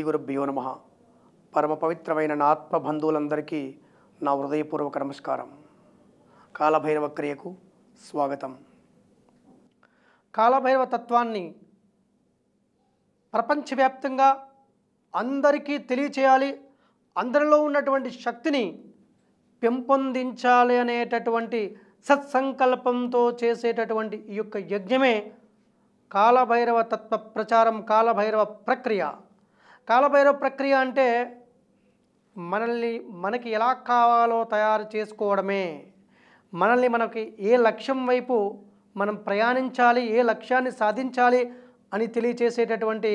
శ్రీ గురుభ్యో నమ పరమ పవిత్రమైన నా ఆత్మబంధువులందరికీ నా హృదయపూర్వక నమస్కారం కాలభైరవ క్రియకు స్వాగతం కాలభైరవ తత్వాన్ని ప్రపంచవ్యాప్తంగా అందరికీ తెలియచేయాలి అందరిలో ఉన్నటువంటి శక్తిని పెంపొందించాలి అనేటటువంటి సత్సంకల్పంతో చేసేటటువంటి ఈ యొక్క యజ్ఞమే కాలభైరవ తత్వ ప్రచారం కాలభైరవ ప్రక్రియ కాలభైరవ ప్రక్రియ అంటే మనల్ని మనకి ఎలా కావాలో తయారు చేసుకోవడమే మనల్ని మనకి ఏ లక్ష్యం వైపు మనం ప్రయాణించాలి ఏ లక్ష్యాన్ని సాధించాలి అని తెలియచేసేటటువంటి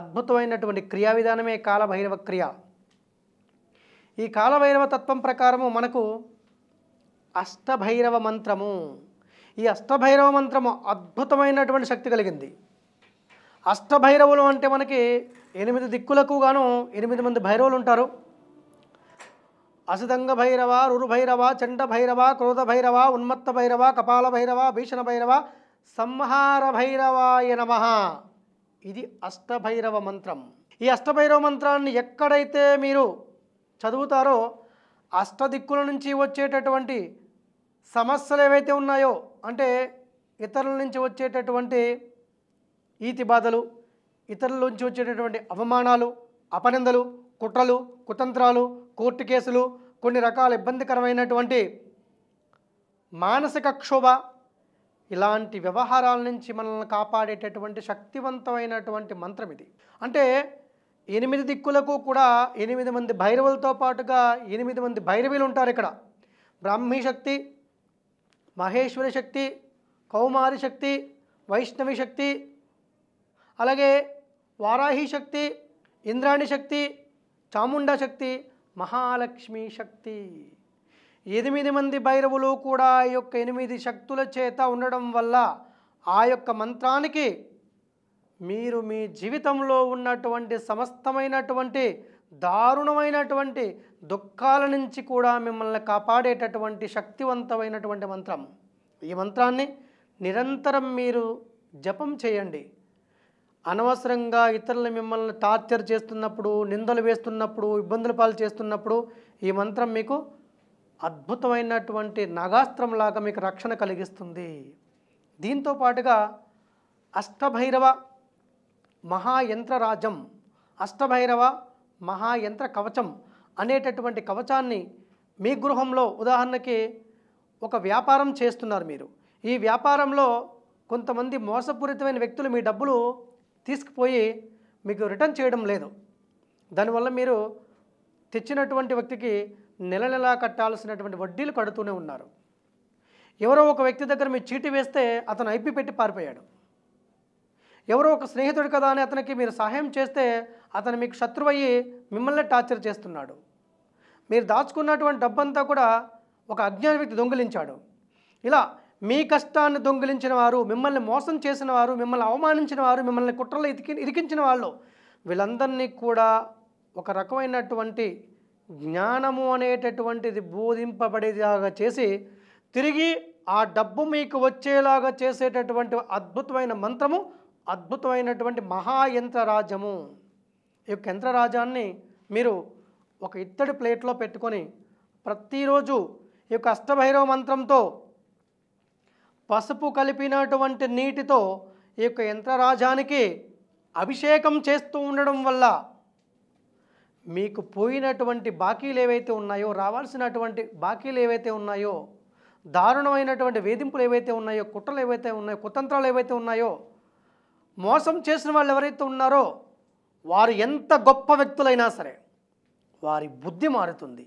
అద్భుతమైనటువంటి క్రియా విధానమే కాలభైరవ క్రియ ఈ కాలభైరవ తత్వం ప్రకారము మనకు అష్టభైరవ మంత్రము ఈ అష్టభైరవ మంత్రము అద్భుతమైనటువంటి శక్తి కలిగింది అష్టభైరవులు అంటే మనకి ఎనిమిది దిక్కులకు గాను ఎనిమిది మంది భైరవులు ఉంటారు అసిదంగ భైరవ రురు భైరవ చండ భైరవ క్రోధ భైరవ ఉన్మత్త భైరవ కపాల భైరవ భీషణ భైరవ సంహార భైరవాయ నమ ఇది అష్టభైరవ మంత్రం ఈ అష్టభైరవ మంత్రాన్ని ఎక్కడైతే మీరు చదువుతారో అష్టదిక్కుల నుంచి వచ్చేటటువంటి సమస్యలు ఏవైతే ఉన్నాయో అంటే ఇతరుల నుంచి వచ్చేటటువంటి ఈతి బాధలు ఇతరులలోంచి వచ్చేటటువంటి అవమానాలు అపనిందలు కుట్రలు కుతంత్రాలు కోర్టు కేసులు కొన్ని రకాల ఇబ్బందికరమైనటువంటి మానసిక క్షోభ ఇలాంటి వ్యవహారాల నుంచి మనల్ని కాపాడేటటువంటి శక్తివంతమైనటువంటి మంత్రం ఇది అంటే ఎనిమిది దిక్కులకు కూడా ఎనిమిది మంది భైరవులతో పాటుగా ఎనిమిది మంది భైరవులు ఉంటారు ఇక్కడ బ్రాహ్మీ శక్తి మహేశ్వరి శక్తి కౌమారి శక్తి వైష్ణవి శక్తి అలాగే వారాహి శక్తి ఇంద్రాణి శక్తి చాముండా శక్తి మహాలక్ష్మి శక్తి ఎనిమిది మంది భైరవులు కూడా ఆ యొక్క ఎనిమిది శక్తుల చేత ఉండడం వల్ల ఆ యొక్క మంత్రానికి మీరు మీ జీవితంలో ఉన్నటువంటి సమస్తమైనటువంటి దారుణమైనటువంటి దుఃఖాల నుంచి కూడా మిమ్మల్ని కాపాడేటటువంటి శక్తివంతమైనటువంటి మంత్రం ఈ మంత్రాన్ని నిరంతరం మీరు జపం చేయండి అనవసరంగా ఇతరులు మిమ్మల్ని టార్చర్ చేస్తున్నప్పుడు నిందలు వేస్తున్నప్పుడు ఇబ్బందుల పాలు చేస్తున్నప్పుడు ఈ మంత్రం మీకు అద్భుతమైనటువంటి నాగాస్త్రంలాగా మీకు రక్షణ కలిగిస్తుంది దీంతో పాటుగా అష్టభైరవ మహాయంత్రరాజం అష్టభైరవ మహాయంత్ర కవచం అనేటటువంటి కవచాన్ని మీ గృహంలో ఉదాహరణకి ఒక వ్యాపారం చేస్తున్నారు మీరు ఈ వ్యాపారంలో కొంతమంది మోసపూరితమైన వ్యక్తులు మీ డబ్బులు తీసుకుపోయి మీకు రిటర్న్ చేయడం లేదు దానివల్ల మీరు తెచ్చినటువంటి వ్యక్తికి నెల నెలా కట్టాల్సినటువంటి వడ్డీలు కడుతూనే ఉన్నారు ఎవరో ఒక వ్యక్తి దగ్గర మీరు చీటీ వేస్తే అతను ఐపీ పెట్టి పారిపోయాడు ఎవరో ఒక స్నేహితుడు కదా అని అతనికి మీరు సహాయం చేస్తే అతను మీకు శత్రువయ్యి మిమ్మల్ని టార్చర్ చేస్తున్నాడు మీరు దాచుకున్నటువంటి డబ్బంతా కూడా ఒక అజ్ఞాన వ్యక్తి దొంగిలించాడు ఇలా మీ కష్టాన్ని దొంగిలించిన వారు మిమ్మల్ని మోసం చేసిన వారు మిమ్మల్ని అవమానించిన వారు మిమ్మల్ని కుట్రలు ఇతికి ఇరికించిన వాళ్ళు వీళ్ళందరినీ కూడా ఒక రకమైనటువంటి జ్ఞానము అనేటటువంటిది బోధింపబడేలాగా చేసి తిరిగి ఆ డబ్బు మీకు వచ్చేలాగా చేసేటటువంటి అద్భుతమైన మంత్రము అద్భుతమైనటువంటి మహాయంత్రరాజ్యము ఈ యొక్క యంత్రరాజ్యాన్ని మీరు ఒక ఇత్తడి ప్లేట్లో పెట్టుకొని ప్రతిరోజు ఈ యొక్క అష్టభైరవ మంత్రంతో పసుపు కలిపినటువంటి నీటితో ఈ యొక్క యంత్రరాజానికి అభిషేకం చేస్తూ ఉండడం వల్ల మీకు పోయినటువంటి బాకీలు ఏవైతే ఉన్నాయో రావాల్సినటువంటి బాకీలు ఏవైతే ఉన్నాయో దారుణమైనటువంటి వేధింపులు ఏవైతే ఉన్నాయో కుట్రలు ఏవైతే ఉన్నాయో కుతంత్రాలు ఏవైతే ఉన్నాయో మోసం చేసిన వాళ్ళు ఎవరైతే ఉన్నారో వారు ఎంత గొప్ప వ్యక్తులైనా సరే వారి బుద్ధి మారుతుంది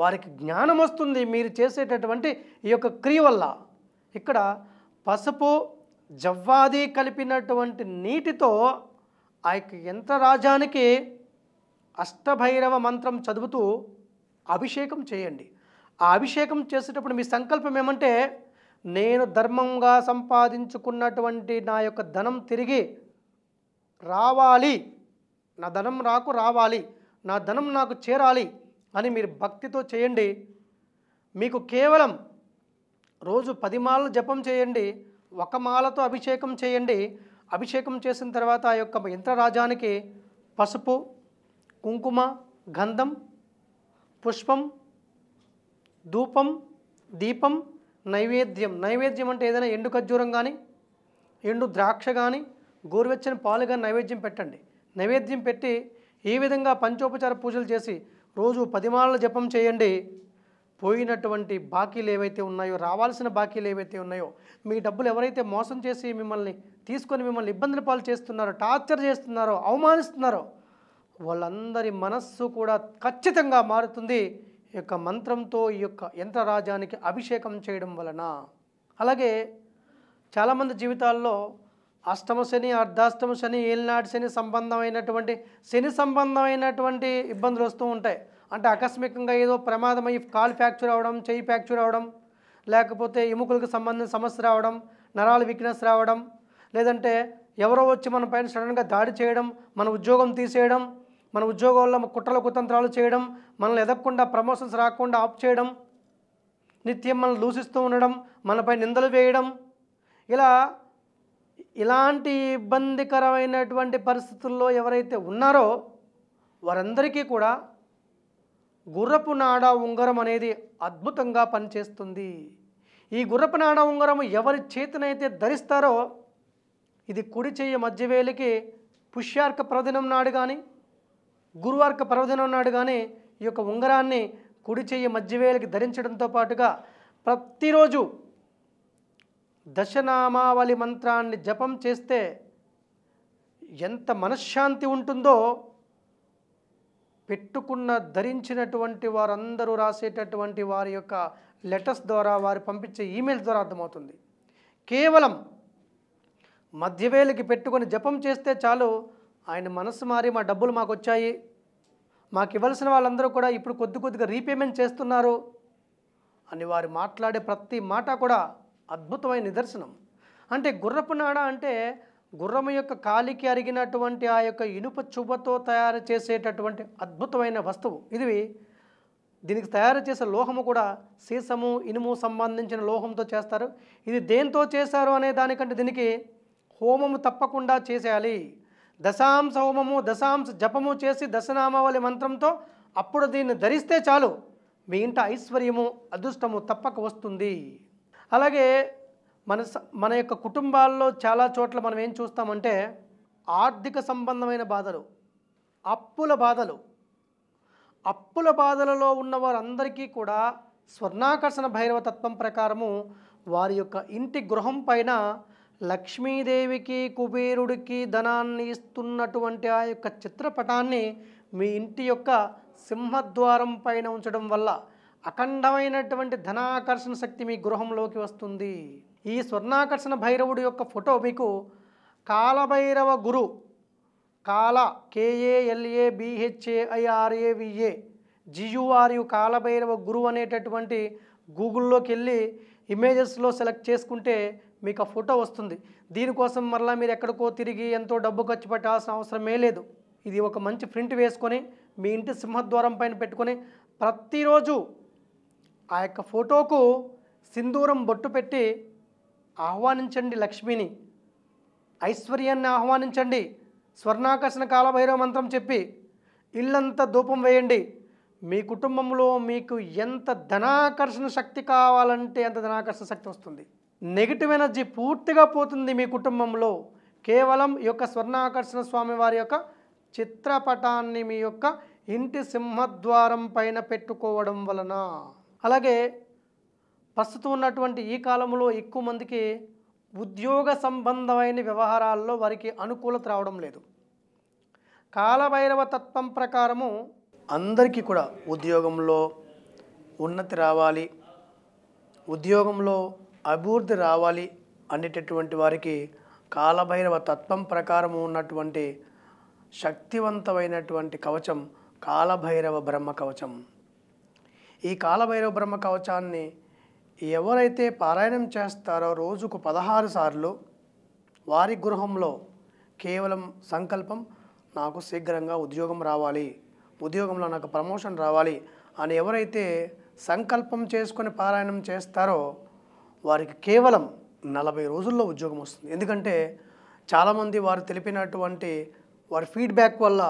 వారికి జ్ఞానం వస్తుంది మీరు చేసేటటువంటి ఈ యొక్క క్రియ వల్ల ఇక్కడ పసుపు జవ్వాది కలిపినటువంటి నీటితో ఆ యొక్క యంత్రరాజానికి అష్టభైరవ మంత్రం చదువుతూ అభిషేకం చేయండి ఆ అభిషేకం చేసేటప్పుడు మీ సంకల్పం ఏమంటే నేను ధర్మంగా సంపాదించుకున్నటువంటి నా యొక్క ధనం తిరిగి రావాలి నా ధనం నాకు రావాలి నా ధనం నాకు చేరాలి అని మీరు భక్తితో చేయండి మీకు కేవలం రోజు పది మాలలు జపం చేయండి ఒక మాలతో అభిషేకం చేయండి అభిషేకం చేసిన తర్వాత ఆ యొక్క యంత్రరాజానికి పసుపు కుంకుమ గంధం పుష్పం ధూపం దీపం నైవేద్యం నైవేద్యం అంటే ఏదైనా ఎండు ఖర్జూరం కానీ ఎండు ద్రాక్ష కానీ గోరువెచ్చని పాలు కానీ నైవేద్యం పెట్టండి నైవేద్యం పెట్టి ఈ విధంగా పంచోపచార పూజలు చేసి రోజు పదిమాల జపం చేయండి పోయినటువంటి బాకీలు ఏవైతే ఉన్నాయో రావాల్సిన బాకీలు ఏవైతే ఉన్నాయో మీ డబ్బులు ఎవరైతే మోసం చేసి మిమ్మల్ని తీసుకొని మిమ్మల్ని ఇబ్బందుల పాలు చేస్తున్నారో టార్చర్ చేస్తున్నారో అవమానిస్తున్నారో వాళ్ళందరి మనస్సు కూడా ఖచ్చితంగా మారుతుంది ఈ యొక్క మంత్రంతో ఈ యొక్క యంత్రరాజానికి అభిషేకం చేయడం వలన అలాగే చాలామంది జీవితాల్లో అష్టమ శని అర్ధాష్టమ శని ఏలినాటి శని సంబంధమైనటువంటి శని సంబంధమైనటువంటి ఇబ్బందులు వస్తూ ఉంటాయి అంటే ఆకస్మికంగా ఏదో ప్రమాదమై కాలు ఫ్రాక్చర్ అవడం చెయ్యి ఫ్రాక్చర్ అవడం లేకపోతే ఎముకలకు సంబంధించిన సమస్య రావడం నరాల వీక్నెస్ రావడం లేదంటే ఎవరో వచ్చి మన పైన సడన్గా దాడి చేయడం మన ఉద్యోగం తీసేయడం మన ఉద్యోగాల్లో కుట్రల కుతంత్రాలు చేయడం మనల్ని ఎదగకుండా ప్రమోషన్స్ రాకుండా ఆఫ్ చేయడం నిత్యం మనల్ని దూషిస్తూ ఉండడం మనపై నిందలు వేయడం ఇలా ఇలాంటి ఇబ్బందికరమైనటువంటి పరిస్థితుల్లో ఎవరైతే ఉన్నారో వారందరికీ కూడా గుర్రపు నాడ ఉంగరం అనేది అద్భుతంగా పనిచేస్తుంది ఈ గుర్రపు నాడ ఉంగరం ఎవరి చేతినైతే ధరిస్తారో ఇది కుడి చెయ్యి మధ్యవేలికి పుష్యార్క పర్వదినం నాడు కానీ గురువార్క పర్వదినం నాడు కానీ ఈ యొక్క ఉంగరాన్ని కుడి చెయ్యి మధ్యవేలికి ధరించడంతో పాటుగా ప్రతిరోజు దశనామావళి మంత్రాన్ని జపం చేస్తే ఎంత మనశ్శాంతి ఉంటుందో పెట్టుకున్న ధరించినటువంటి వారందరూ రాసేటటువంటి వారి యొక్క లెటర్స్ ద్వారా వారు పంపించే ఈమెయిల్స్ ద్వారా అర్థమవుతుంది కేవలం మధ్యవేళకి పెట్టుకొని జపం చేస్తే చాలు ఆయన మనసు మారి మా డబ్బులు మాకు వచ్చాయి మాకు ఇవ్వాల్సిన వాళ్ళందరూ కూడా ఇప్పుడు కొద్ది కొద్దిగా రీపేమెంట్ చేస్తున్నారు అని వారు మాట్లాడే ప్రతి మాట కూడా అద్భుతమైన నిదర్శనం అంటే గుర్రపు నాడ అంటే గుర్రము యొక్క కాలికి అరిగినటువంటి ఆ యొక్క ఇనుప చువ్వతో తయారు చేసేటటువంటి అద్భుతమైన వస్తువు ఇది దీనికి తయారు చేసే లోహము కూడా సీసము ఇనుము సంబంధించిన లోహంతో చేస్తారు ఇది దేంతో చేశారు అనే దానికంటే దీనికి హోమము తప్పకుండా చేసేయాలి దశాంశ హోమము దశాంశ జపము చేసి దశనామావళి మంత్రంతో అప్పుడు దీన్ని ధరిస్తే చాలు మీ ఇంట ఐశ్వర్యము అదృష్టము తప్పక వస్తుంది అలాగే మన మన యొక్క కుటుంబాల్లో చాలా చోట్ల మనం ఏం చూస్తామంటే ఆర్థిక సంబంధమైన బాధలు అప్పుల బాధలు అప్పుల బాధలలో ఉన్న వారందరికీ కూడా స్వర్ణాకర్షణ భైరవ తత్వం ప్రకారము వారి యొక్క ఇంటి గృహం పైన లక్ష్మీదేవికి కుబేరుడికి ధనాన్ని ఇస్తున్నటువంటి ఆ యొక్క చిత్రపటాన్ని మీ ఇంటి యొక్క సింహద్వారం పైన ఉంచడం వల్ల అఖండమైనటువంటి ధనాకర్షణ శక్తి మీ గృహంలోకి వస్తుంది ఈ స్వర్ణాకర్షణ భైరవుడి యొక్క ఫోటో మీకు కాలభైరవ గురు కాల కేఏఎల్ఏ బిహెచ్ఏఐఆర్ఏవిఏ జియుఆర్యు కాలభైరవ గురు అనేటటువంటి గూగుల్లోకి వెళ్ళి ఇమేజెస్లో సెలెక్ట్ చేసుకుంటే మీకు ఆ ఫోటో వస్తుంది దీనికోసం మరలా మీరు ఎక్కడికో తిరిగి ఎంతో డబ్బు ఖర్చు పెట్టాల్సిన అవసరమే లేదు ఇది ఒక మంచి ప్రింట్ వేసుకొని మీ ఇంటి సింహద్వారం పైన పెట్టుకొని ప్రతిరోజు ఆ యొక్క ఫోటోకు సింధూరం బొట్టు పెట్టి ఆహ్వానించండి లక్ష్మిని ఐశ్వర్యాన్ని ఆహ్వానించండి స్వర్ణాకర్షణ కాలభైరవ మంత్రం చెప్పి ఇల్లంతా ధూపం వేయండి మీ కుటుంబంలో మీకు ఎంత ధనాకర్షణ శక్తి కావాలంటే అంత ధనాకర్షణ శక్తి వస్తుంది నెగిటివ్ ఎనర్జీ పూర్తిగా పోతుంది మీ కుటుంబంలో కేవలం ఈ యొక్క స్వర్ణాకర్షణ స్వామి వారి యొక్క చిత్రపటాన్ని మీ యొక్క ఇంటి సింహద్వారం పైన పెట్టుకోవడం వలన అలాగే ప్రస్తుతం ఉన్నటువంటి ఈ కాలంలో ఎక్కువ మందికి ఉద్యోగ సంబంధమైన వ్యవహారాల్లో వారికి అనుకూలత రావడం లేదు కాలభైరవ తత్వం ప్రకారము అందరికీ కూడా ఉద్యోగంలో ఉన్నతి రావాలి ఉద్యోగంలో అభివృద్ధి రావాలి అనేటటువంటి వారికి కాలభైరవ తత్వం ప్రకారము ఉన్నటువంటి శక్తివంతమైనటువంటి కవచం కాలభైరవ బ్రహ్మ కవచం ఈ కాలభైరవ బ్రహ్మ కవచాన్ని ఎవరైతే పారాయణం చేస్తారో రోజుకు పదహారు సార్లు వారి గృహంలో కేవలం సంకల్పం నాకు శీఘ్రంగా ఉద్యోగం రావాలి ఉద్యోగంలో నాకు ప్రమోషన్ రావాలి అని ఎవరైతే సంకల్పం చేసుకొని పారాయణం చేస్తారో వారికి కేవలం నలభై రోజుల్లో ఉద్యోగం వస్తుంది ఎందుకంటే చాలామంది వారు తెలిపినటువంటి వారి ఫీడ్బ్యాక్ వల్ల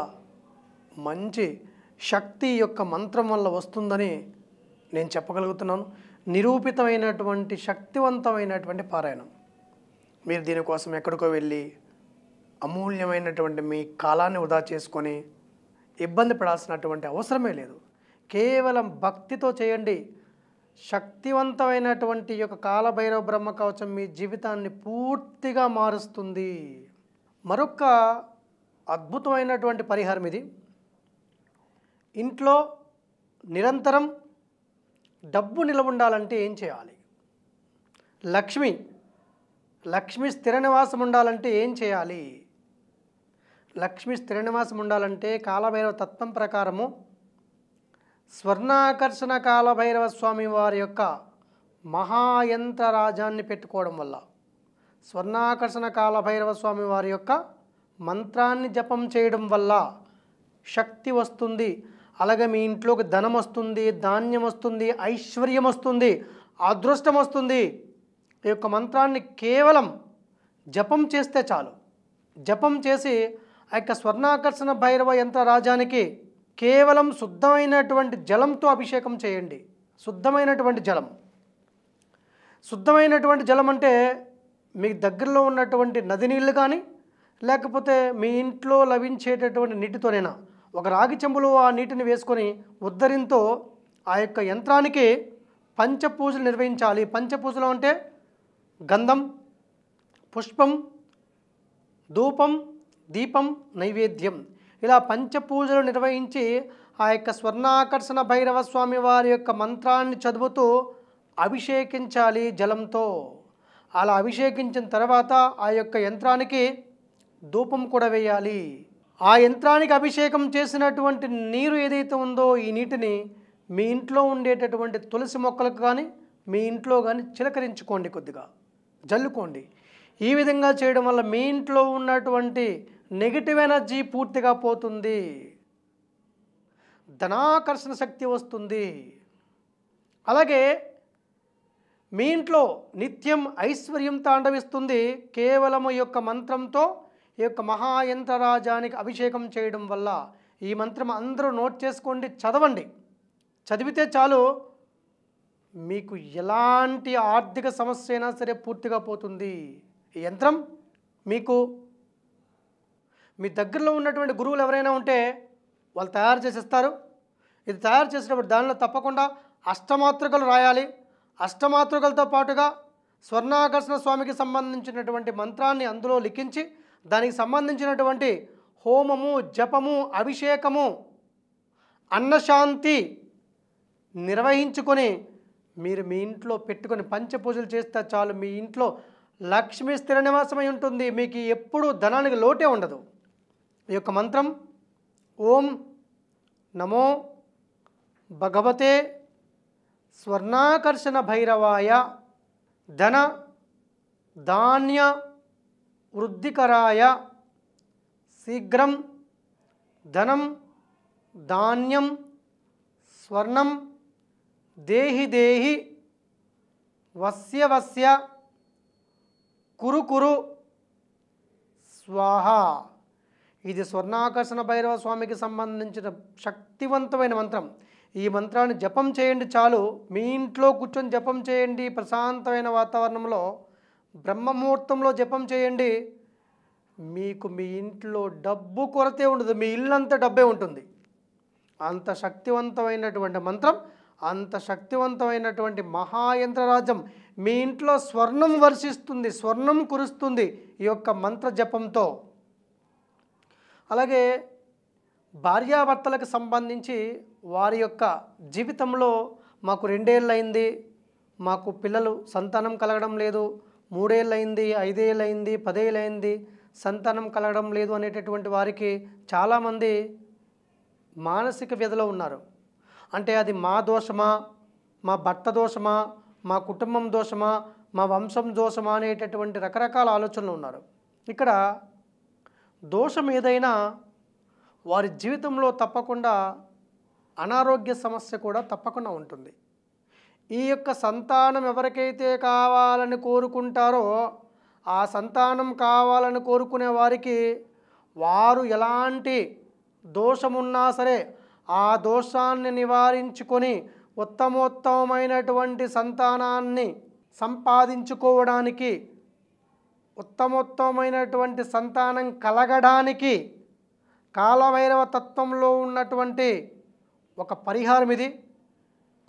మంచి శక్తి యొక్క మంత్రం వల్ల వస్తుందని నేను చెప్పగలుగుతున్నాను నిరూపితమైనటువంటి శక్తివంతమైనటువంటి పారాయణం మీరు దీనికోసం ఎక్కడికో వెళ్ళి అమూల్యమైనటువంటి మీ కాలాన్ని వృధా చేసుకొని ఇబ్బంది పడాల్సినటువంటి అవసరమే లేదు కేవలం భక్తితో చేయండి శక్తివంతమైనటువంటి యొక్క కాలభైరవ బ్రహ్మ కవచం మీ జీవితాన్ని పూర్తిగా మారుస్తుంది మరొక అద్భుతమైనటువంటి పరిహారం ఇది ఇంట్లో నిరంతరం డబ్బు నిలబడాలంటే ఏం చేయాలి లక్ష్మి లక్ష్మి స్థిర నివాసం ఉండాలంటే ఏం చేయాలి లక్ష్మి స్థిర నివాసం ఉండాలంటే కాలభైరవ తత్వం ప్రకారము స్వర్ణాకర్షణ కాలభైరవ స్వామి వారి యొక్క మహాయంత్ర రాజాన్ని పెట్టుకోవడం వల్ల స్వర్ణాకర్షణ కాలభైరవ స్వామి వారి యొక్క మంత్రాన్ని జపం చేయడం వల్ల శక్తి వస్తుంది అలాగే మీ ఇంట్లోకి ధనం వస్తుంది ధాన్యం వస్తుంది ఐశ్వర్యం వస్తుంది అదృష్టం వస్తుంది ఈ యొక్క మంత్రాన్ని కేవలం జపం చేస్తే చాలు జపం చేసి ఆ యొక్క స్వర్ణాకర్షణ భైరవ యంత్ర రాజానికి కేవలం శుద్ధమైనటువంటి జలంతో అభిషేకం చేయండి శుద్ధమైనటువంటి జలం శుద్ధమైనటువంటి జలం అంటే మీ దగ్గరలో ఉన్నటువంటి నది నీళ్ళు కానీ లేకపోతే మీ ఇంట్లో లభించేటటువంటి నీటితోనైనా ఒక రాగి చెంబులో ఆ నీటిని వేసుకొని ఉద్ధరింతో ఆ యొక్క యంత్రానికి పంచపూజలు నిర్వహించాలి పంచపూజలు అంటే గంధం పుష్పం ధూపం దీపం నైవేద్యం ఇలా పంచపూజలు నిర్వహించి ఆ యొక్క స్వర్ణాకర్షణ భైరవ స్వామి వారి యొక్క మంత్రాన్ని చదువుతూ అభిషేకించాలి జలంతో అలా అభిషేకించిన తర్వాత ఆ యొక్క యంత్రానికి ధూపం కూడా వేయాలి ఆ యంత్రానికి అభిషేకం చేసినటువంటి నీరు ఏదైతే ఉందో ఈ నీటిని మీ ఇంట్లో ఉండేటటువంటి తులసి మొక్కలకు కానీ మీ ఇంట్లో కానీ చిలకరించుకోండి కొద్దిగా జల్లుకోండి ఈ విధంగా చేయడం వల్ల మీ ఇంట్లో ఉన్నటువంటి నెగిటివ్ ఎనర్జీ పూర్తిగా పోతుంది ధనాకర్షణ శక్తి వస్తుంది అలాగే మీ ఇంట్లో నిత్యం ఐశ్వర్యం తాండవిస్తుంది కేవలం యొక్క మంత్రంతో ఈ యొక్క మహాయంత్రరాజానికి అభిషేకం చేయడం వల్ల ఈ మంత్రం అందరూ నోట్ చేసుకోండి చదవండి చదివితే చాలు మీకు ఎలాంటి ఆర్థిక సమస్య అయినా సరే పూర్తిగా పోతుంది ఈ యంత్రం మీకు మీ దగ్గరలో ఉన్నటువంటి గురువులు ఎవరైనా ఉంటే వాళ్ళు తయారు ఇస్తారు ఇది తయారు చేసేటప్పుడు దానిలో తప్పకుండా అష్టమాతృకలు రాయాలి అష్టమాతృకలతో పాటుగా స్వర్ణాకర్షణ స్వామికి సంబంధించినటువంటి మంత్రాన్ని అందులో లిఖించి దానికి సంబంధించినటువంటి హోమము జపము అభిషేకము అన్నశాంతి నిర్వహించుకొని మీరు మీ ఇంట్లో పెట్టుకొని పంచపూజలు చేస్తే చాలు మీ ఇంట్లో లక్ష్మి స్థిర నివాసమై ఉంటుంది మీకు ఎప్పుడూ ధనానికి లోటే ఉండదు ఈ యొక్క మంత్రం ఓం నమో భగవతే స్వర్ణాకర్షణ భైరవాయ ధన ధాన్య వృద్ధికరాయ శీఘ్రం ధనం ధాన్యం స్వర్ణం దేహి దేహి వస్య వస్య కురు కురు స్వాహ ఇది స్వర్ణాకర్షణ భైరవ స్వామికి సంబంధించిన శక్తివంతమైన మంత్రం ఈ మంత్రాన్ని జపం చేయండి చాలు మీ ఇంట్లో కూర్చొని జపం చేయండి ప్రశాంతమైన వాతావరణంలో బ్రహ్మముహూర్తంలో జపం చేయండి మీకు మీ ఇంట్లో డబ్బు కొరతే ఉండదు మీ ఇల్లంతా డబ్బే ఉంటుంది అంత శక్తివంతమైనటువంటి మంత్రం అంత శక్తివంతమైనటువంటి మహాయంత్రరాజ్యం మీ ఇంట్లో స్వర్ణం వర్షిస్తుంది స్వర్ణం కురుస్తుంది ఈ యొక్క మంత్ర జపంతో అలాగే భార్యాభర్తలకు సంబంధించి వారి యొక్క జీవితంలో మాకు రెండేళ్ళు అయింది మాకు పిల్లలు సంతానం కలగడం లేదు మూడేళ్ళైంది ఐదేళ్ళైంది పదేళ్ళైంది సంతానం కలగడం లేదు అనేటటువంటి వారికి చాలామంది మానసిక వ్యధలో ఉన్నారు అంటే అది మా దోషమా మా భర్త దోషమా మా కుటుంబం దోషమా మా వంశం దోషమా అనేటటువంటి రకరకాల ఆలోచనలు ఉన్నారు ఇక్కడ దోషం ఏదైనా వారి జీవితంలో తప్పకుండా అనారోగ్య సమస్య కూడా తప్పకుండా ఉంటుంది ఈ యొక్క సంతానం ఎవరికైతే కావాలని కోరుకుంటారో ఆ సంతానం కావాలని కోరుకునే వారికి వారు ఎలాంటి దోషమున్నా సరే ఆ దోషాన్ని నివారించుకొని ఉత్తమోత్తమైనటువంటి సంతానాన్ని సంపాదించుకోవడానికి ఉత్తమోత్తమైనటువంటి సంతానం కలగడానికి కాలభైరవ తత్వంలో ఉన్నటువంటి ఒక పరిహారం ఇది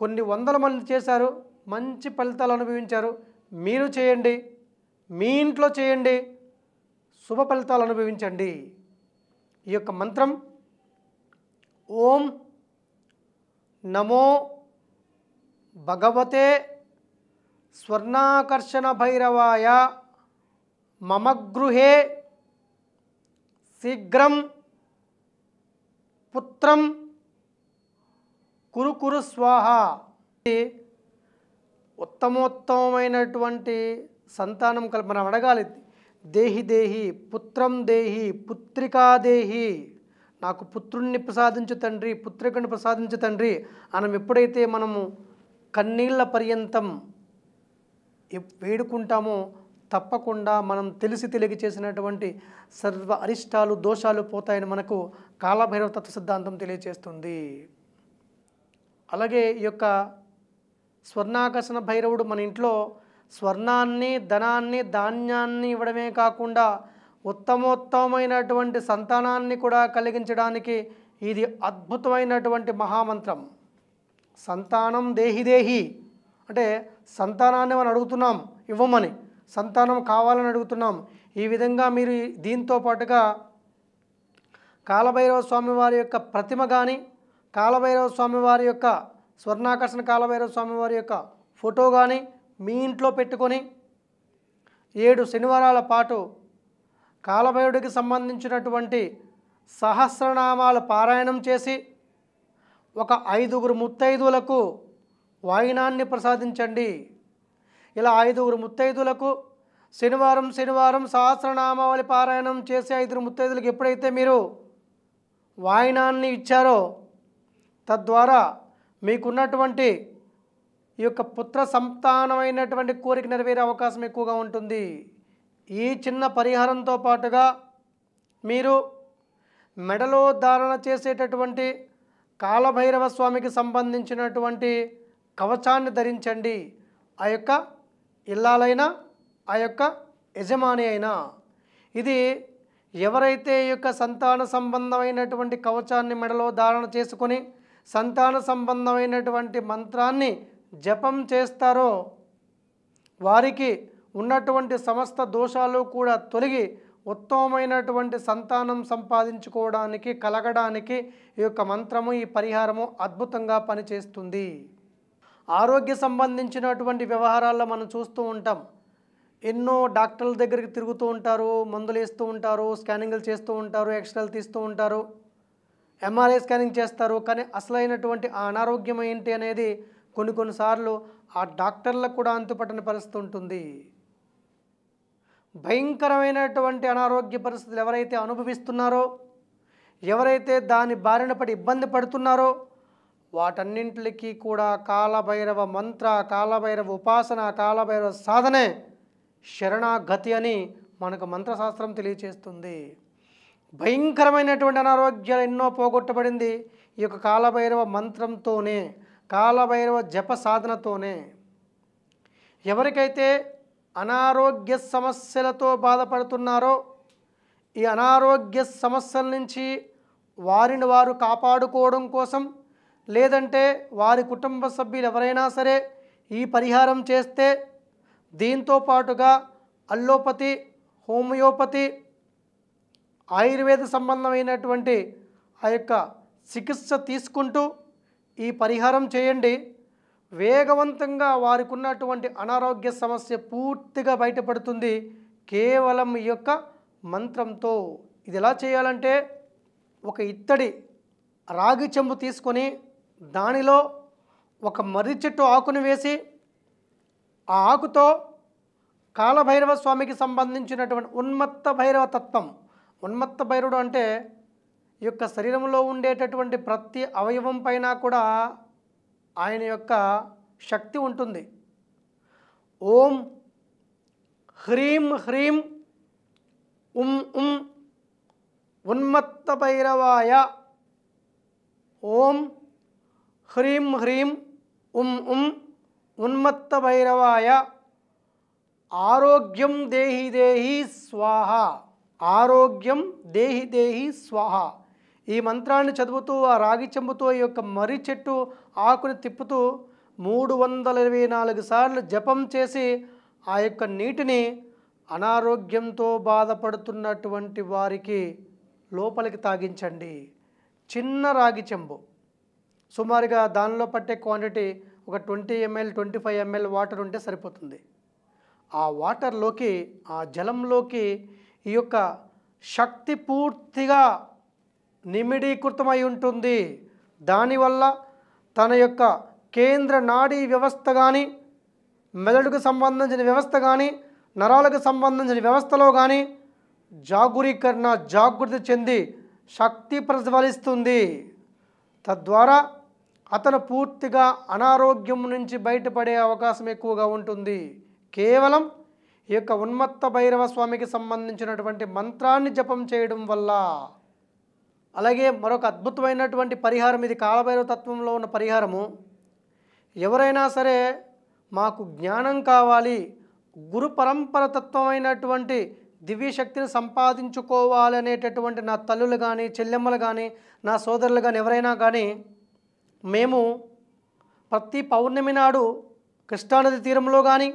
కొన్ని వందల మంది చేశారు మంచి ఫలితాలు అనుభవించారు మీరు చేయండి మీ ఇంట్లో చేయండి శుభ ఫలితాలు అనుభవించండి ఈ యొక్క మంత్రం ఓం నమో భగవతే స్వర్ణాకర్షణ భైరవాయ మమ గృహే శీఘ్రం పుత్రం కురు కురు స్వాహ ఉత్తమోత్తమైనటువంటి సంతానం కల మనం అడగాలి దేహి దేహి పుత్రం దేహి పుత్రికా దేహి నాకు పుత్రుణ్ణి ప్రసాదించు తండ్రి పుత్రికను ప్రసాదించు తండ్రి మనం ఎప్పుడైతే మనము కన్నీళ్ల పర్యంతం వేడుకుంటామో తప్పకుండా మనం తెలిసి తెలిగి చేసినటువంటి సర్వ అరిష్టాలు దోషాలు పోతాయని మనకు కాలభైరవ తత్వ సిద్ధాంతం తెలియజేస్తుంది అలాగే ఈ యొక్క స్వర్ణాకర్షణ భైరవుడు మన ఇంట్లో స్వర్ణాన్ని ధనాన్ని ధాన్యాన్ని ఇవ్వడమే కాకుండా ఉత్తమోత్తమైనటువంటి సంతానాన్ని కూడా కలిగించడానికి ఇది అద్భుతమైనటువంటి మహామంత్రం సంతానం దేహి దేహి అంటే సంతానాన్ని మనం అడుగుతున్నాం ఇవ్వమని సంతానం కావాలని అడుగుతున్నాం ఈ విధంగా మీరు దీంతో పాటుగా కాలభైరవ స్వామి వారి యొక్క ప్రతిమ కానీ కాలభైరవ స్వామివారి యొక్క స్వర్ణాకర్షణ కాలభైరవ స్వామివారి యొక్క ఫోటో కానీ మీ ఇంట్లో పెట్టుకొని ఏడు శనివారాల పాటు కాలభైరుడికి సంబంధించినటువంటి సహస్రనామాలు పారాయణం చేసి ఒక ఐదుగురు ముత్తైదులకు వాయినాన్ని ప్రసాదించండి ఇలా ఐదుగురు ముత్తైదులకు శనివారం శనివారం సహస్రనామావళి పారాయణం చేసి ఐదుగురు ముత్తైదులకు ఎప్పుడైతే మీరు వాయినాన్ని ఇచ్చారో తద్వారా మీకున్నటువంటి ఈ యొక్క పుత్ర సంతానమైనటువంటి కోరిక నెరవేరే అవకాశం ఎక్కువగా ఉంటుంది ఈ చిన్న పరిహారంతో పాటుగా మీరు మెడలో ధారణ చేసేటటువంటి కాలభైరవ స్వామికి సంబంధించినటువంటి కవచాన్ని ధరించండి ఆ యొక్క ఇల్లాలైనా ఆ యొక్క యజమాని అయినా ఇది ఎవరైతే ఈ యొక్క సంతాన సంబంధమైనటువంటి కవచాన్ని మెడలో ధారణ చేసుకొని సంతాన సంబంధమైనటువంటి మంత్రాన్ని జపం చేస్తారో వారికి ఉన్నటువంటి సమస్త దోషాలు కూడా తొలగి ఉత్తమమైనటువంటి సంతానం సంపాదించుకోవడానికి కలగడానికి ఈ యొక్క మంత్రము ఈ పరిహారము అద్భుతంగా పనిచేస్తుంది ఆరోగ్య సంబంధించినటువంటి వ్యవహారాల్లో మనం చూస్తూ ఉంటాం ఎన్నో డాక్టర్ల దగ్గరికి తిరుగుతూ ఉంటారు మందులు వేస్తూ ఉంటారు స్కానింగ్లు చేస్తూ ఉంటారు ఎక్స్రేలు తీస్తూ ఉంటారు ఎంఆర్ఐ స్కానింగ్ చేస్తారు కానీ అసలైనటువంటి ఆ అనారోగ్యం ఏంటి అనేది కొన్ని కొన్నిసార్లు ఆ డాక్టర్లకు కూడా అంతుపట్టని పరిస్థితి ఉంటుంది భయంకరమైనటువంటి అనారోగ్య పరిస్థితులు ఎవరైతే అనుభవిస్తున్నారో ఎవరైతే దాని బారిన పడి ఇబ్బంది పడుతున్నారో వాటన్నింటికి కూడా కాలభైరవ మంత్ర కాలభైరవ ఉపాసన కాలభైరవ సాధనే శరణాగతి అని మనకు మంత్రశాస్త్రం తెలియచేస్తుంది భయంకరమైనటువంటి అనారోగ్యాలు ఎన్నో పోగొట్టబడింది ఈ యొక్క కాలభైరవ మంత్రంతోనే కాలభైరవ జప సాధనతోనే ఎవరికైతే అనారోగ్య సమస్యలతో బాధపడుతున్నారో ఈ అనారోగ్య సమస్యల నుంచి వారిని వారు కాపాడుకోవడం కోసం లేదంటే వారి కుటుంబ సభ్యులు ఎవరైనా సరే ఈ పరిహారం చేస్తే దీంతో పాటుగా అల్లోపతి హోమియోపతి ఆయుర్వేద సంబంధమైనటువంటి ఆ యొక్క చికిత్స తీసుకుంటూ ఈ పరిహారం చేయండి వేగవంతంగా వారికి ఉన్నటువంటి అనారోగ్య సమస్య పూర్తిగా బయటపడుతుంది కేవలం ఈ యొక్క మంత్రంతో ఇది ఎలా చేయాలంటే ఒక ఇత్తడి రాగి చెంబు తీసుకొని దానిలో ఒక మర్రి చెట్టు ఆకును వేసి ఆ ఆకుతో కాలభైరవ స్వామికి సంబంధించినటువంటి ఉన్మత్త భైరవ తత్వం ఉన్మత్త భైరుడు అంటే ఈ యొక్క శరీరంలో ఉండేటటువంటి ప్రతి అవయవం పైన కూడా ఆయన యొక్క శక్తి ఉంటుంది ఓం హ్రీం హ్రీం ఉం ఉం ఉన్మత్త భైరవాయ ఓం హ్రీం హ్రీం ఉం ఉం ఉన్మత్త భైరవాయ ఆరోగ్యం దేహి దేహి స్వాహ ఆరోగ్యం దేహి దేహి స్వాహ ఈ మంత్రాన్ని చదువుతూ ఆ రాగి చెంబుతో ఈ యొక్క మర్రి చెట్టు ఆకుని తిప్పుతూ మూడు వందల ఇరవై నాలుగు సార్లు జపం చేసి ఆ యొక్క నీటిని అనారోగ్యంతో బాధపడుతున్నటువంటి వారికి లోపలికి తాగించండి చిన్న రాగి చెంబు సుమారుగా దానిలో పట్టే క్వాంటిటీ ఒక twenty ML twenty five ML water ఉంటే సరిపోతుంది ఆ వాటర్లోకి ఆ జలంలోకి ఈ యొక్క శక్తి పూర్తిగా నిమిడీకృతమై ఉంటుంది దానివల్ల తన యొక్క కేంద్ర నాడీ వ్యవస్థ కానీ మెదడుకు సంబంధించిన వ్యవస్థ కానీ నరాలకు సంబంధించిన వ్యవస్థలో కానీ జాగురీకరణ జాగృతి చెంది శక్తి ప్రజ్వలిస్తుంది తద్వారా అతను పూర్తిగా అనారోగ్యం నుంచి బయటపడే అవకాశం ఎక్కువగా ఉంటుంది కేవలం ఈ యొక్క ఉన్మత్త భైరవ స్వామికి సంబంధించినటువంటి మంత్రాన్ని జపం చేయడం వల్ల అలాగే మరొక అద్భుతమైనటువంటి పరిహారం ఇది కాలభైరవ తత్వంలో ఉన్న పరిహారము ఎవరైనా సరే మాకు జ్ఞానం కావాలి గురు పరంపర తత్వమైనటువంటి దివ్యశక్తిని సంపాదించుకోవాలనేటటువంటి నా తల్లులు కానీ చెల్లెమ్మలు కానీ నా సోదరులు కానీ ఎవరైనా కానీ మేము ప్రతి పౌర్ణమి నాడు కృష్ణానది తీరంలో కానీ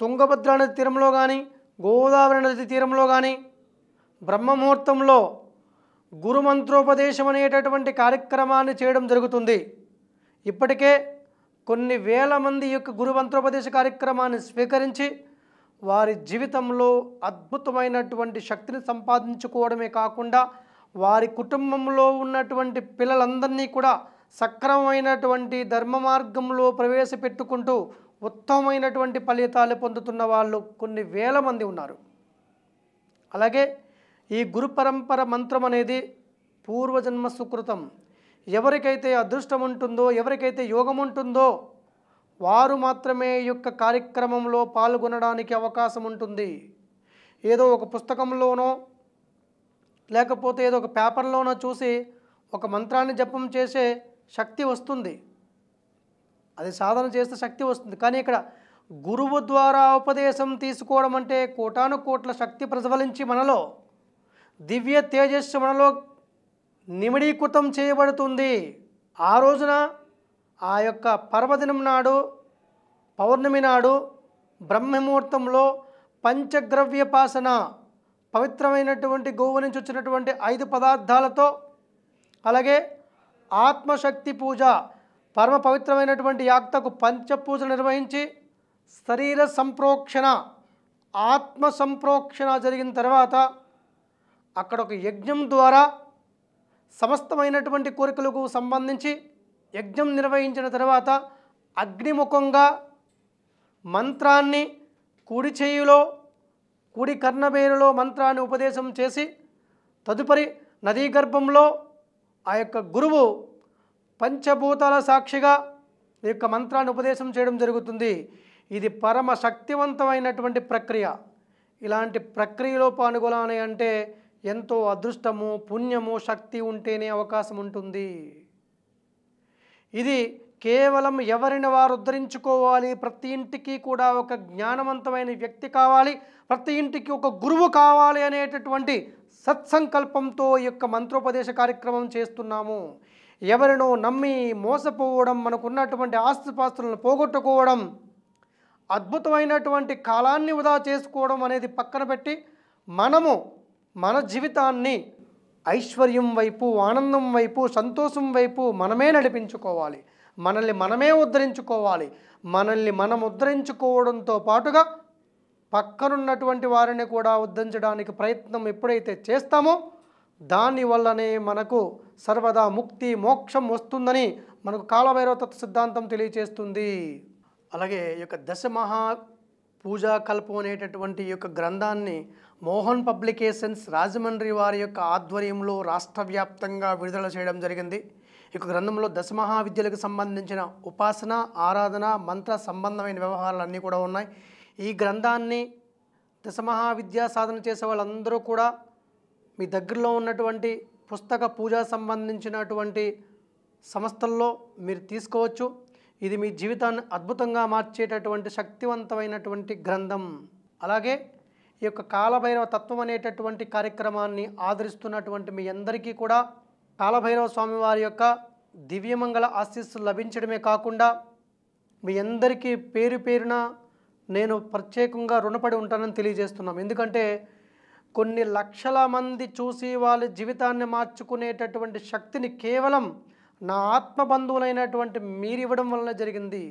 తుంగభద్ర నది తీరంలో కానీ గోదావరి నది తీరంలో కానీ బ్రహ్మముహూర్తంలో గురుమంత్రోపదేశం అనేటటువంటి కార్యక్రమాన్ని చేయడం జరుగుతుంది ఇప్పటికే కొన్ని వేల మంది యొక్క గురుమంత్రోపదేశ కార్యక్రమాన్ని స్వీకరించి వారి జీవితంలో అద్భుతమైనటువంటి శక్తిని సంపాదించుకోవడమే కాకుండా వారి కుటుంబంలో ఉన్నటువంటి పిల్లలందరినీ కూడా సక్రమమైనటువంటి ధర్మ మార్గంలో ప్రవేశపెట్టుకుంటూ ఉత్తమమైనటువంటి ఫలితాలు పొందుతున్న వాళ్ళు కొన్ని వేల మంది ఉన్నారు అలాగే ఈ గురు పరంపర మంత్రం అనేది పూర్వజన్మ సుకృతం ఎవరికైతే అదృష్టం ఉంటుందో ఎవరికైతే యోగం ఉంటుందో వారు మాత్రమే యొక్క కార్యక్రమంలో పాల్గొనడానికి అవకాశం ఉంటుంది ఏదో ఒక పుస్తకంలోనో లేకపోతే ఏదో ఒక పేపర్లోనో చూసి ఒక మంత్రాన్ని జపం చేసే శక్తి వస్తుంది అది సాధన చేస్తే శక్తి వస్తుంది కానీ ఇక్కడ గురువు ద్వారా ఉపదేశం తీసుకోవడం అంటే కోటాను కోట్ల శక్తి ప్రజ్వలించి మనలో దివ్య తేజస్సు మనలో నిమిడీకృతం చేయబడుతుంది ఆ రోజున ఆ యొక్క పర్వదినం నాడు పౌర్ణమి నాడు బ్రహ్మముహూర్తంలో పంచగ్రవ్యపాసన పవిత్రమైనటువంటి గోవు నుంచి వచ్చినటువంటి ఐదు పదార్థాలతో అలాగే ఆత్మశక్తి పూజ పరమ పవిత్రమైనటువంటి యాక్తకు పంచపూజ నిర్వహించి శరీర సంప్రోక్షణ ఆత్మ సంప్రోక్షణ జరిగిన తర్వాత అక్కడ ఒక యజ్ఞం ద్వారా సమస్తమైనటువంటి కోరికలకు సంబంధించి యజ్ఞం నిర్వహించిన తర్వాత అగ్నిముఖంగా మంత్రాన్ని కుడి చేయిలో కుడి కర్ణబేరులో మంత్రాన్ని ఉపదేశం చేసి తదుపరి నదీ గర్భంలో ఆ యొక్క గురువు పంచభూతాల సాక్షిగా ఈ యొక్క మంత్రాన్ని ఉపదేశం చేయడం జరుగుతుంది ఇది పరమ శక్తివంతమైనటువంటి ప్రక్రియ ఇలాంటి ప్రక్రియలో పాల్గొనాలి అంటే ఎంతో అదృష్టము పుణ్యము శక్తి ఉంటేనే అవకాశం ఉంటుంది ఇది కేవలం ఎవరిని వారు ఉద్ధరించుకోవాలి ప్రతి ఇంటికి కూడా ఒక జ్ఞానవంతమైన వ్యక్తి కావాలి ప్రతి ఇంటికి ఒక గురువు కావాలి అనేటటువంటి సత్సంకల్పంతో ఈ యొక్క మంత్రోపదేశ కార్యక్రమం చేస్తున్నాము ఎవరినో నమ్మి మోసపోవడం మనకున్నటువంటి ఆస్తిపాస్తులను పోగొట్టుకోవడం అద్భుతమైనటువంటి కాలాన్ని వృధా చేసుకోవడం అనేది పక్కన పెట్టి మనము మన జీవితాన్ని ఐశ్వర్యం వైపు ఆనందం వైపు సంతోషం వైపు మనమే నడిపించుకోవాలి మనల్ని మనమే ఉద్ధరించుకోవాలి మనల్ని మనం ఉద్ధరించుకోవడంతో పాటుగా పక్కనున్నటువంటి వారిని కూడా ఉద్ధరించడానికి ప్రయత్నం ఎప్పుడైతే చేస్తామో దానివల్లనే మనకు సర్వదా ముక్తి మోక్షం వస్తుందని మనకు కాలభైరవ తత్వ సిద్ధాంతం తెలియచేస్తుంది అలాగే ఈ యొక్క దశమహా పూజా కల్పం అనేటటువంటి యొక్క గ్రంథాన్ని మోహన్ పబ్లికేషన్స్ రాజమండ్రి వారి యొక్క ఆధ్వర్యంలో రాష్ట్ర వ్యాప్తంగా విడుదల చేయడం జరిగింది ఈ యొక్క గ్రంథంలో విద్యలకు సంబంధించిన ఉపాసన ఆరాధన మంత్ర సంబంధమైన వ్యవహారాలన్నీ కూడా ఉన్నాయి ఈ గ్రంథాన్ని దశమహావిద్యా సాధన చేసే వాళ్ళందరూ కూడా మీ దగ్గరలో ఉన్నటువంటి పుస్తక పూజ సంబంధించినటువంటి సంస్థల్లో మీరు తీసుకోవచ్చు ఇది మీ జీవితాన్ని అద్భుతంగా మార్చేటటువంటి శక్తివంతమైనటువంటి గ్రంథం అలాగే ఈ యొక్క కాలభైరవ తత్వం అనేటటువంటి కార్యక్రమాన్ని ఆదరిస్తున్నటువంటి మీ అందరికీ కూడా కాలభైరవ స్వామివారి యొక్క దివ్యమంగళ ఆశీస్సు లభించడమే కాకుండా మీ అందరికీ పేరు పేరున నేను ప్రత్యేకంగా రుణపడి ఉంటానని తెలియజేస్తున్నాం ఎందుకంటే కొన్ని లక్షల మంది చూసి వాళ్ళ జీవితాన్ని మార్చుకునేటటువంటి శక్తిని కేవలం నా ఆత్మబంధువులైనటువంటి మీరివ్వడం వలన జరిగింది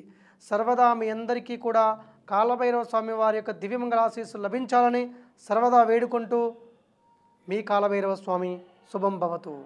సర్వదా మీ అందరికీ కూడా కాలభైరవ స్వామి వారి యొక్క దివ్యమంగళాశీస్సు లభించాలని సర్వదా వేడుకుంటూ మీ కాలభైరవ స్వామి శుభం భవతు